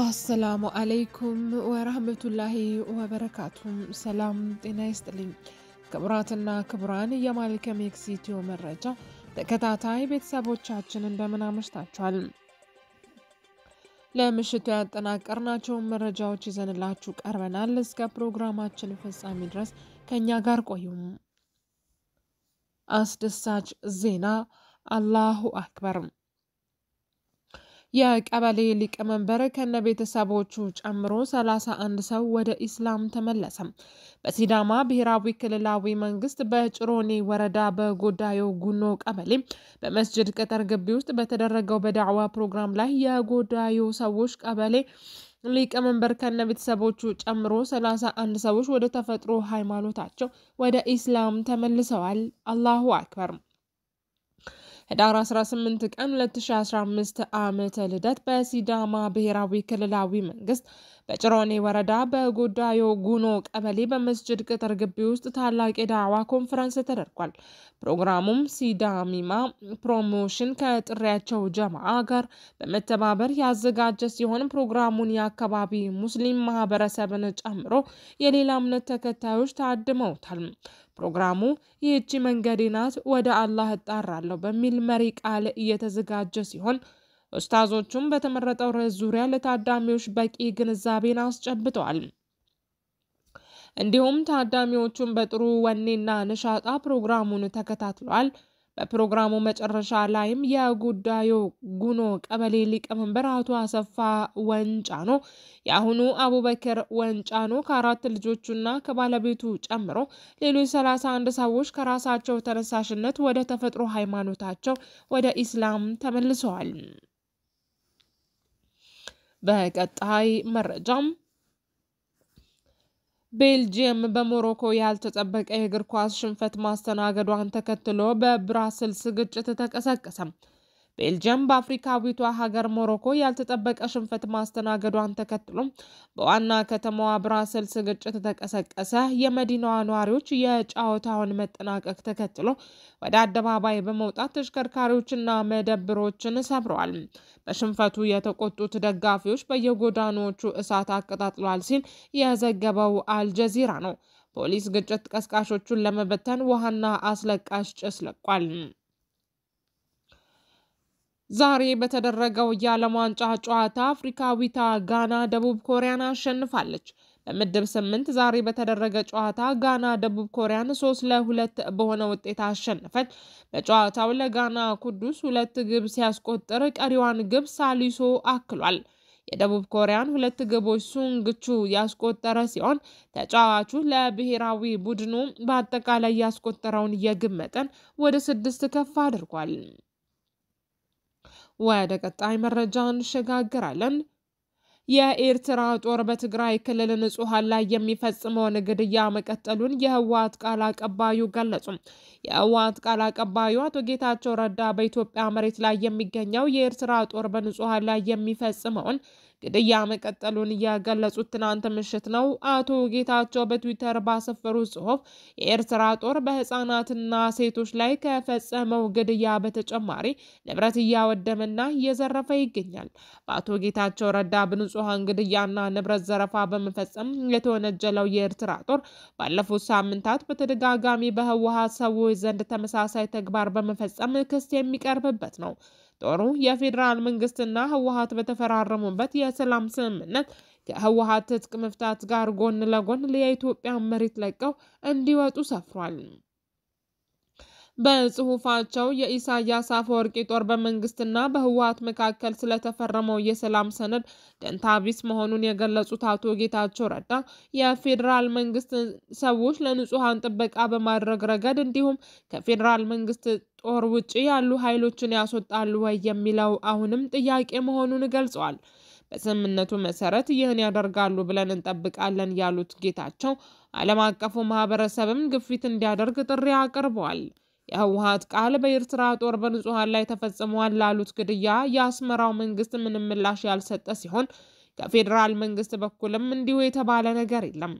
አሰላሙ አለይኩም ወራህመቱላሂ ወበረካቱም። ሰላም ጤና ይስጥልኝ። ክቡራትና ክቡራን የማሊክ ኤክስ መረጃ ተከታታይ ቤተሰቦቻችን እንደምን አመሽታችኋል? ለምሽቱ ያጠናቀርናቸውን መረጃዎች ይዘንላችሁ ቀርበናል። እስከ ፕሮግራማችን ፍጻሜ ድረስ ከእኛ ጋር ቆዩም። አስደሳች ዜና! አላሁ አክበር! የቀበሌ ሊቀመንበር ከነ ቤተሰቦቹ ጨምሮ 31 ሰው ወደ ኢስላም ተመለሰ። በሲዳማ ብሔራዊ ክልላዊ መንግስት በጭሮኔ ወረዳ በጎዳዮ ጉኖ ቀበሌ በመስጅድ ቅጥር ግቢ ውስጥ በተደረገው በዳዕዋ ፕሮግራም ላይ የጎዳዮ ሰዎች ቀበሌ ሊቀመንበር ከነ ቤተሰቦቹ ጨምሮ 31 ሰዎች ወደ ተፈጥሮ ሃይማኖታቸው ወደ ኢስላም ተመልሰዋል። አላሁ አክበር። ህዳር 18 ቀን 2015 ዓመተ ልደት በሲዳማ ብሔራዊ ክልላዊ መንግስት በጭሮኔ ወረዳ በጉዳዩ ጉኖ ቀበሌ በመስጅድ ቅጥር ግቢ ውስጥ ታላቅ የዳዋ ኮንፈረንስ ተደርጓል። ፕሮግራሙም ሲዳሚማ ፕሮሞሽን ከጥሪያቸው ጀማአ ጋር በመተባበር ያዘጋጀ ሲሆን ፕሮግራሙን የአካባቢ ሙስሊም ማህበረሰብን ጨምሮ የሌላ እምነት ተከታዮች ታድመውታል። ፕሮግራሙ ይህቺ መንገዴ ናት፣ ወደ አላህ እጣራለሁ በሚል መሪ ቃል እየተዘጋጀ ሲሆን ኡስታዞቹም በተመረጠው ርዕስ ዙሪያ ለታዳሚዎች በቂ ግንዛቤን አስጨብጠዋል። እንዲሁም ታዳሚዎቹን በጥሩ ወኔና ንሻጣ ፕሮግራሙን ተከታትለዋል። በፕሮግራሙ መጨረሻ ላይም የጉዳዩ ጉኖ ቀበሌ ሊቀመንበር አቶ አሰፋ ወንጫኖ የአሁኑ አቡበከር ወንጫኖ ከአራት ልጆቹና ከባለቤቱ ጨምሮ ሌሎች ሰላሳ አንድ ሰዎች ከራሳቸው ተነሳሽነት ወደ ተፈጥሮ ሃይማኖታቸው ወደ ኢስላም ተመልሰዋል። በቀጣይ መረጃም ቤልጅየም በሞሮኮ ያልተጠበቀ የእግር ኳስ ሽንፈት ማስተናገዷን ተከትሎ በብራስልስ ግጭት ተቀሰቀሰ። ቤልጅየም በአፍሪካዊቷ ሀገር ሞሮኮ ያልተጠበቀ ሽንፈት ማስተናገዷን ተከትሎም በዋና ከተማዋ ብራሰልስ ግጭት ተቀሰቀሰ። የመዲናዋ ነዋሪዎች የጨዋታውን መጠናቀቅ ተከትሎ ወደ አደባባይ በመውጣት ተሽከርካሪዎችና መደብሮችን ሰብረዋል። በሽንፈቱ የተቆጡት ደጋፊዎች በየጎዳናዎቹ እሳት አቀጣጥሏል ሲል የዘገበው አልጀዚራ ነው። ፖሊስ ግጭት ቀስቃሾቹን ለመበተን ውሃና አስለቃሽ ጭስ ለቋል። ዛሬ በተደረገው የዓለም ዋንጫ ጨዋታ አፍሪካዊቷ ጋና ደቡብ ኮሪያን አሸንፋለች። በምድብ ስምንት ዛሬ በተደረገ ጨዋታ ጋና ደቡብ ኮሪያን ሶስት ለሁለት በሆነ ውጤት አሸነፈች። በጨዋታው ለጋና ኩዱስ ሁለት ግብ ሲያስቆጥር ቀሪዋን ግብ ሳሊሶ አክሏል። የደቡብ ኮሪያን ሁለት ግቦች ሱንግቹ ያስቆጠረ ሲሆን ተጫዋቹ ለብሔራዊ ቡድኑ በአጠቃላይ ያስቆጠረውን የግብ መጠን ወደ ስድስት ከፍ አድርጓል። ወደ ቀጣይ መረጃ እንሸጋግራለን። የኤርትራ ጦር በትግራይ ክልል ንጹሐን ላይ የሚፈጽመውን ግድያ መቀጠሉን የህወሓት ቃል አቀባዩ ገለጹ። የህወሓት ቃል አቀባዩ አቶ ጌታቸው ረዳ በኢትዮጵያ መሬት ላይ የሚገኘው የኤርትራ ጦር በንጹሐን ላይ የሚፈጽመውን ግድያ መቀጠሉን እያገለጹት ትናንት ምሽት ነው። አቶ ጌታቸው በትዊተር ባሰፈሩት ጽሑፍ የኤርትራ ጦር በህፃናትና ሴቶች ላይ ከፈጸመው ግድያ በተጨማሪ ንብረት እያወደመና እየዘረፈ ይገኛል። በአቶ ጌታቸው ረዳ በንጹሐን ግድያና ንብረት ዘረፋ በመፈጸም የተወነጀለው የኤርትራ ጦር ባለፉት ሳምንታት በተደጋጋሚ በህወሀት ሰዎች ዘንድ ተመሳሳይ ተግባር በመፈጸም ክስ የሚቀርብበት ነው። ጦሩ የፌዴራል መንግስትና ህወሀት በተፈራረሙበት የሰላም ስምምነት ከህወሀት ትጥቅ መፍታት ጋር ጎን ለጎን ለኢትዮጵያ መሬት ለቀው እንዲወጡ ሰፍሯል። በጽሁፋቸው የኢሳያስ አፈወርቂ ጦር በመንግስትና በህወሀት መካከል ስለተፈረመው የሰላም ሰነድ ደንታቢስ መሆኑን የገለጹት አቶ ጌታቸው ረዳ የፌዴራል መንግስት ሰዎች ለንጹሐን ጥበቃ በማድረግ ረገድ እንዲሁም ከፌዴራል መንግስት ጦር ውጭ ያሉ ኃይሎችን ያስወጣሉ ወይ የሚለው አሁንም ጥያቄ መሆኑን ገልጸዋል። በስምምነቱ መሰረት ይህን ያደርጋሉ ብለን እንጠብቃለን ያሉት ጌታቸው ዓለም አቀፉ ማህበረሰብም ግፊት እንዲያደርግ ጥሪ አቅርበዋል። የህወሀት ቃል በኤርትራ ጦር በንጹሐን ላይ ተፈጽሟል ላሉት ግድያ የአስመራው መንግስት ምንም ምላሽ ያልሰጠ ሲሆን ከፌዴራል መንግስት በኩልም እንዲሁ የተባለ ነገር የለም።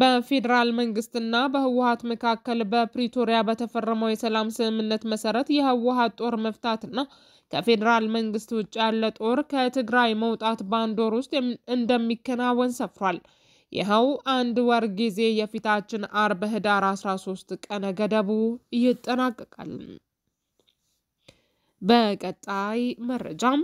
በፌዴራል መንግስትና በህወሀት መካከል በፕሪቶሪያ በተፈረመው የሰላም ስምምነት መሰረት የህወሀት ጦር መፍታትና ከፌዴራል መንግስት ውጭ ያለ ጦር ከትግራይ መውጣት በአንድ ወር ውስጥ እንደሚከናወን ሰፍሯል። ይኸው አንድ ወር ጊዜ የፊታችን አርብ ህዳር 13 ቀነ ገደቡ ይጠናቀቃል። በቀጣይ መረጃም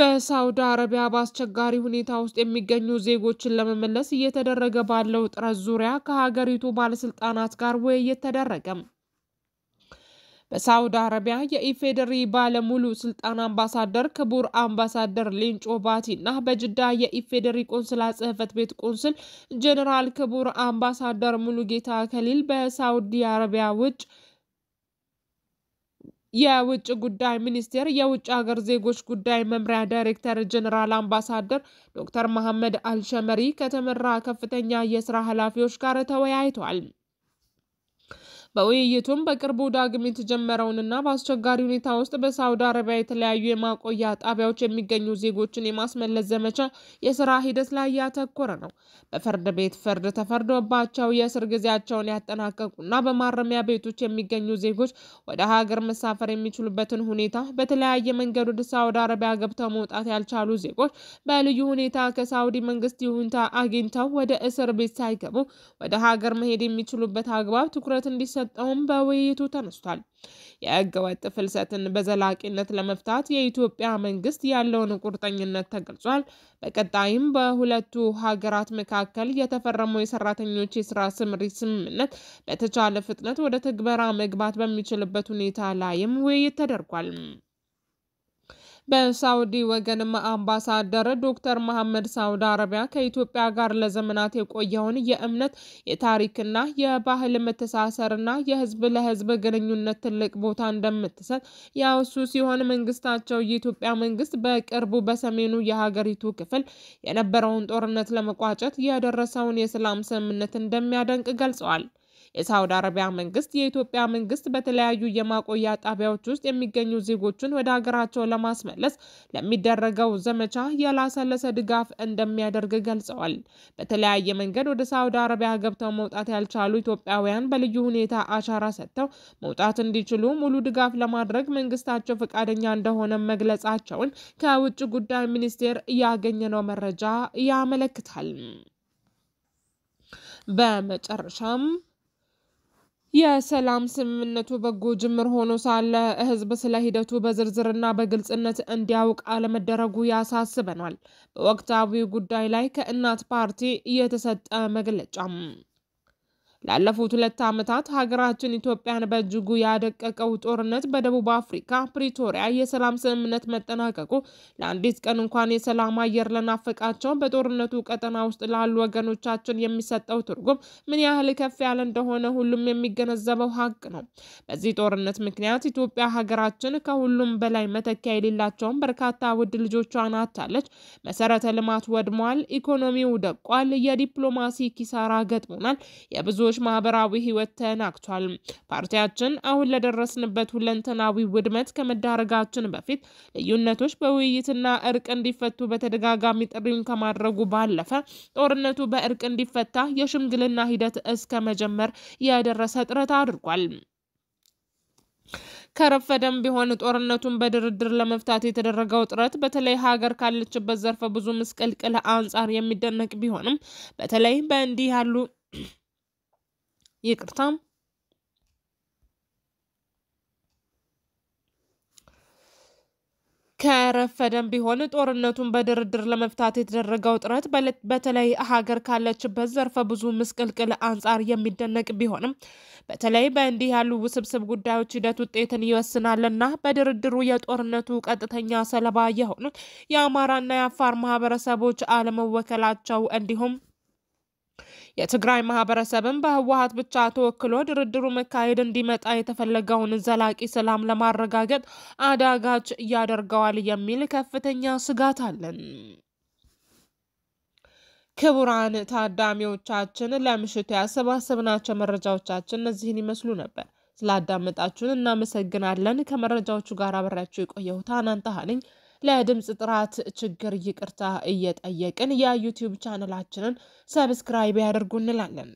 በሳውዲ አረቢያ በአስቸጋሪ ሁኔታ ውስጥ የሚገኙ ዜጎችን ለመመለስ እየተደረገ ባለው ጥረት ዙሪያ ከሀገሪቱ ባለስልጣናት ጋር ውይይት ተደረገም። በሳውዲ አረቢያ የኢፌዴሪ ባለሙሉ ስልጣን አምባሳደር ክቡር አምባሳደር ሌንጮ ባቲ እና በጅዳ የኢፌዴሪ ቆንስላ ጽህፈት ቤት ቆንስል ጄኔራል ክቡር አምባሳደር ሙሉጌታ ከሊል በሳውዲ አረቢያ ውጭ የውጭ ጉዳይ ሚኒስቴር የውጭ ሀገር ዜጎች ጉዳይ መምሪያ ዳይሬክተር ጀኔራል አምባሳደር ዶክተር መሐመድ አልሸመሪ ከተመራ ከፍተኛ የስራ ኃላፊዎች ጋር ተወያይቷል። በውይይቱም በቅርቡ ዳግም የተጀመረውንና በአስቸጋሪ ሁኔታ ውስጥ በሳውዲ አረቢያ የተለያዩ የማቆያ ጣቢያዎች የሚገኙ ዜጎችን የማስመለስ ዘመቻ የስራ ሂደት ላይ ያተኮረ ነው። በፍርድ ቤት ፍርድ ተፈርዶባቸው የእስር ጊዜያቸውን ያጠናቀቁና በማረሚያ ቤቶች የሚገኙ ዜጎች ወደ ሀገር መሳፈር የሚችሉበትን ሁኔታ፣ በተለያየ መንገድ ወደ ሳውዲ አረቢያ ገብተው መውጣት ያልቻሉ ዜጎች በልዩ ሁኔታ ከሳውዲ መንግስት ይሁንታ አግኝተው ወደ እስር ቤት ሳይገቡ ወደ ሀገር መሄድ የሚችሉበት አግባብ ትኩረት እንዲሰጥ እንደመጣውም በውይይቱ ተነስቷል። የህገወጥ ፍልሰትን በዘላቂነት ለመፍታት የኢትዮጵያ መንግስት ያለውን ቁርጠኝነት ተገልጿል። በቀጣይም በሁለቱ ሀገራት መካከል የተፈረመው የሰራተኞች የስራ ስምሪት ስምምነት በተቻለ ፍጥነት ወደ ትግበራ መግባት በሚችልበት ሁኔታ ላይም ውይይት ተደርጓል። በሳውዲ ወገንም አምባሳደር ዶክተር መሐመድ ሳውዲ አረቢያ ከኢትዮጵያ ጋር ለዘመናት የቆየውን የእምነት የታሪክና የባህል መተሳሰርና የህዝብ ለህዝብ ግንኙነት ትልቅ ቦታ እንደምትሰጥ ያወሱ ሲሆን መንግስታቸው የኢትዮጵያ መንግስት በቅርቡ በሰሜኑ የሀገሪቱ ክፍል የነበረውን ጦርነት ለመቋጨት የደረሰውን የሰላም ስምምነት እንደሚያደንቅ ገልጸዋል። የሳውዲ አረቢያ መንግስት የኢትዮጵያ መንግስት በተለያዩ የማቆያ ጣቢያዎች ውስጥ የሚገኙ ዜጎችን ወደ ሀገራቸው ለማስመለስ ለሚደረገው ዘመቻ ያላሰለሰ ድጋፍ እንደሚያደርግ ገልጸዋል። በተለያየ መንገድ ወደ ሳውዲ አረቢያ ገብተው መውጣት ያልቻሉ ኢትዮጵያውያን በልዩ ሁኔታ አሻራ ሰጥተው መውጣት እንዲችሉ ሙሉ ድጋፍ ለማድረግ መንግስታቸው ፈቃደኛ እንደሆነ መግለጻቸውን ከውጭ ጉዳይ ሚኒስቴር ያገኘነው መረጃ ያመለክታል። በመጨረሻም የሰላም ስምምነቱ በጎ ጅምር ሆኖ ሳለ ህዝብ ስለ ሂደቱ በዝርዝርና በግልጽነት እንዲያውቅ አለመደረጉ ያሳስበናል። በወቅታዊ ጉዳይ ላይ ከእናት ፓርቲ እየተሰጠ መግለጫም ላለፉት ሁለት ዓመታት ሀገራችን ኢትዮጵያን በእጅጉ ያደቀቀው ጦርነት በደቡብ አፍሪካ ፕሪቶሪያ የሰላም ስምምነት መጠናቀቁ ለአንዲት ቀን እንኳን የሰላም አየር ለናፈቃቸው በጦርነቱ ቀጠና ውስጥ ላሉ ወገኖቻችን የሚሰጠው ትርጉም ምን ያህል ከፍ ያለ እንደሆነ ሁሉም የሚገነዘበው ሀቅ ነው። በዚህ ጦርነት ምክንያት ኢትዮጵያ ሀገራችን ከሁሉም በላይ መተኪያ የሌላቸውን በርካታ ውድ ልጆቿን አታለች። መሰረተ ልማት ወድሟል። ኢኮኖሚው ደቋል። የዲፕሎማሲ ኪሳራ ገጥሞናል። የብዙ የፓርቲዎች ማህበራዊ ህይወት ተናግቷል። ፓርቲያችን አሁን ለደረስንበት ሁለንተናዊ ውድመት ከመዳረጋችን በፊት ልዩነቶች በውይይትና እርቅ እንዲፈቱ በተደጋጋሚ ጥሪውን ከማድረጉ ባለፈ ጦርነቱ በእርቅ እንዲፈታ የሽምግልና ሂደት እስከ መጀመር የደረሰ ጥረት አድርጓል። ከረፈደም ቢሆን ጦርነቱን በድርድር ለመፍታት የተደረገው ጥረት በተለይ ሀገር ካለችበት ዘርፈ ብዙ ምስቅልቅል አንጻር የሚደነቅ ቢሆንም በተለይ በእንዲህ ያሉ ይቅርታም ከረፈደም ቢሆን ጦርነቱን በድርድር ለመፍታት የተደረገው ጥረት በተለይ ሀገር ካለችበት ዘርፈ ብዙ ምስቅልቅል አንጻር የሚደነቅ ቢሆንም በተለይ በእንዲህ ያሉ ውስብስብ ጉዳዮች ሂደት ውጤትን ይወስናልና በድርድሩ የጦርነቱ ቀጥተኛ ሰለባ የሆኑት የአማራና የአፋር ማህበረሰቦች አለመወከላቸው እንዲሁም የትግራይ ማህበረሰብን በህወሀት ብቻ ተወክሎ ድርድሩ መካሄድ እንዲመጣ የተፈለገውን ዘላቂ ሰላም ለማረጋገጥ አዳጋች ያደርገዋል የሚል ከፍተኛ ስጋት አለን። ክቡራን ታዳሚዎቻችን ለምሽቱ ያሰባሰብናቸው መረጃዎቻችን እነዚህን ይመስሉ ነበር። ስላዳመጣችሁን እናመሰግናለን። ከመረጃዎቹ ጋር አብሬያችሁ የቆየሁት አናንታሃ ለድምፅ ጥራት ችግር ይቅርታ እየጠየቅን የዩቲዩብ ቻነላችንን ሰብስክራይብ ያደርጉ እንላለን።